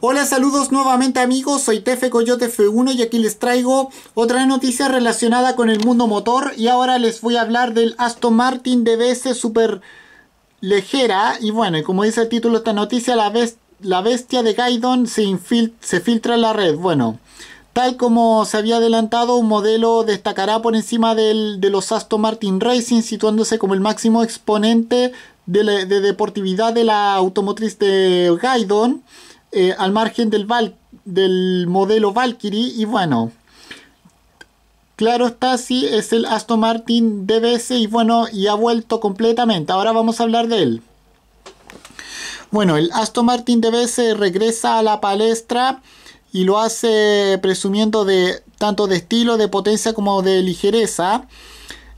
Hola, saludos nuevamente amigos, soy Tefe Coyote F1 y aquí les traigo otra noticia relacionada con el mundo motor y ahora les voy a hablar del Aston Martin DBS Super Legera y bueno, como dice el título de esta noticia, la, la bestia de Gaidon se, filtra en la red. Bueno, Tal como se había adelantado, un modelo destacará por encima de los Aston Martin Racing, situándose como el máximo exponente de, de deportividad de la automotriz de Gaidon. Eh, al margen del, del modelo Valkyrie y bueno, Claro está, sí, es el Aston Martin DBS y bueno, y ha vuelto completamente. Ahora vamos a hablar de él. Bueno, el Aston Martin DBS regresa a la palestra y lo hace presumiendo de tanto de estilo, de potencia como de ligereza.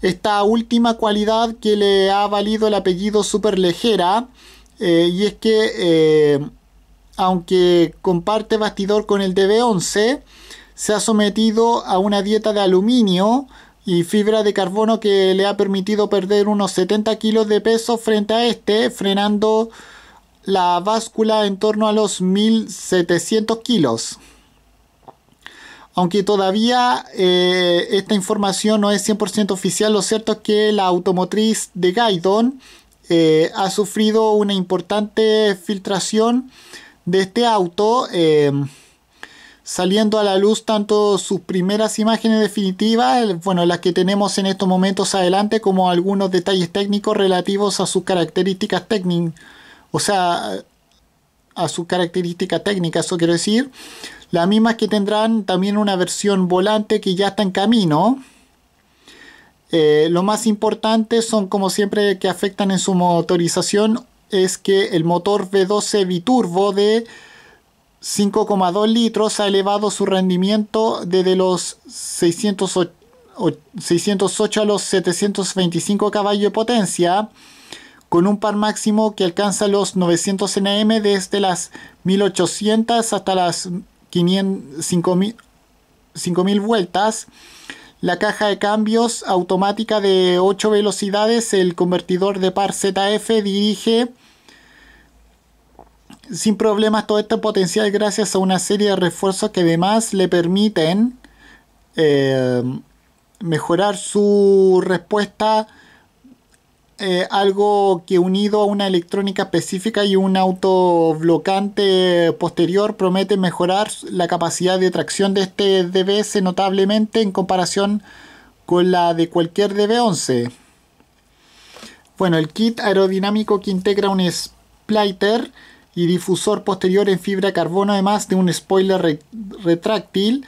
Esta última cualidad que le ha valido el apellido super ligera. Eh, y es que eh, aunque comparte bastidor con el DB11, se ha sometido a una dieta de aluminio y fibra de carbono que le ha permitido perder unos 70 kilos de peso frente a este, frenando la báscula en torno a los 1700 kilos. Aunque todavía eh, esta información no es 100% oficial, lo cierto es que la automotriz de Gaidon eh, ha sufrido una importante filtración de este auto, em, saliendo a la luz tanto sus primeras imágenes definitivas, bueno, las que tenemos en estos momentos adelante, como algunos detalles técnicos relativos a sus características técnicas, o sea, a sus características técnicas, eso quiero decir, las mismas que tendrán también una versión volante que ya está en camino. Eh, lo más importante son, como siempre, que afectan en su motorización es que el motor V12 biturbo de 5,2 litros ha elevado su rendimiento desde los 608, a los 725 caballos de potencia, con un par máximo que alcanza los 900 Nm desde las 1800 hasta las 5000 vueltas. La caja de cambios automática de 8 velocidades, el convertidor de par ZF dirige sin problemas todo este potencial gracias a una serie de refuerzos que además le permiten eh, mejorar su respuesta. Eh, algo que unido a una electrónica específica y un autoblocante posterior promete mejorar la capacidad de tracción de este DBS notablemente en comparación con la de cualquier DB11. Bueno, el kit aerodinámico que integra un splitter y difusor posterior en fibra carbono, además de un spoiler retráctil,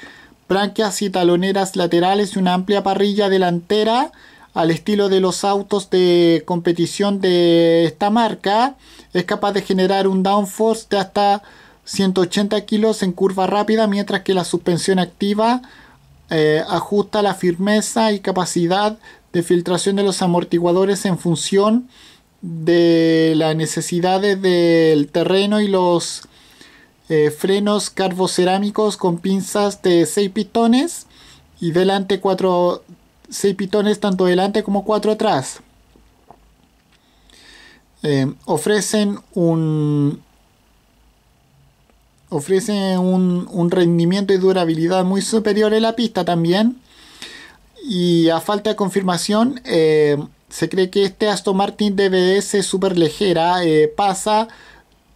branquias y taloneras laterales y una amplia parrilla delantera al estilo de los autos de competición de esta marca. Es capaz de generar un downforce de hasta 180 kilos en curva rápida, mientras que la suspensión activa eh, ajusta la firmeza y capacidad de filtración de los amortiguadores en función de las necesidades del terreno y los eh, frenos carbocerámicos con pinzas de 6 pitones... y delante 4 6 pitones tanto delante como 4 atrás. Eh, ofrecen un ofrecen un, rendimiento y durabilidad muy superior en la pista también y a falta de confirmación eh, se cree que este Aston Martin DBS super eh, pasa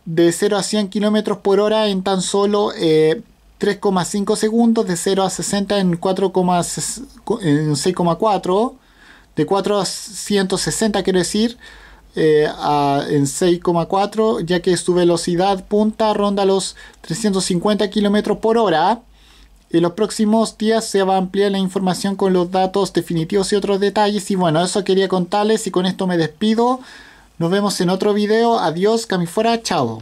de 0 a 100 km por hora en tan solo 3,5 eh, segundos, de 0 a 60 en 6,4, de 4 a 160 quiero decir, eh, en 6,4, ya que su velocidad punta ronda los 350 km por hora. En los próximos días se va a ampliar la información con los datos definitivos y otros detalles. Y bueno, eso quería contarles y con esto me despido. Nos vemos en otro video. Adiós, camifuera, chao.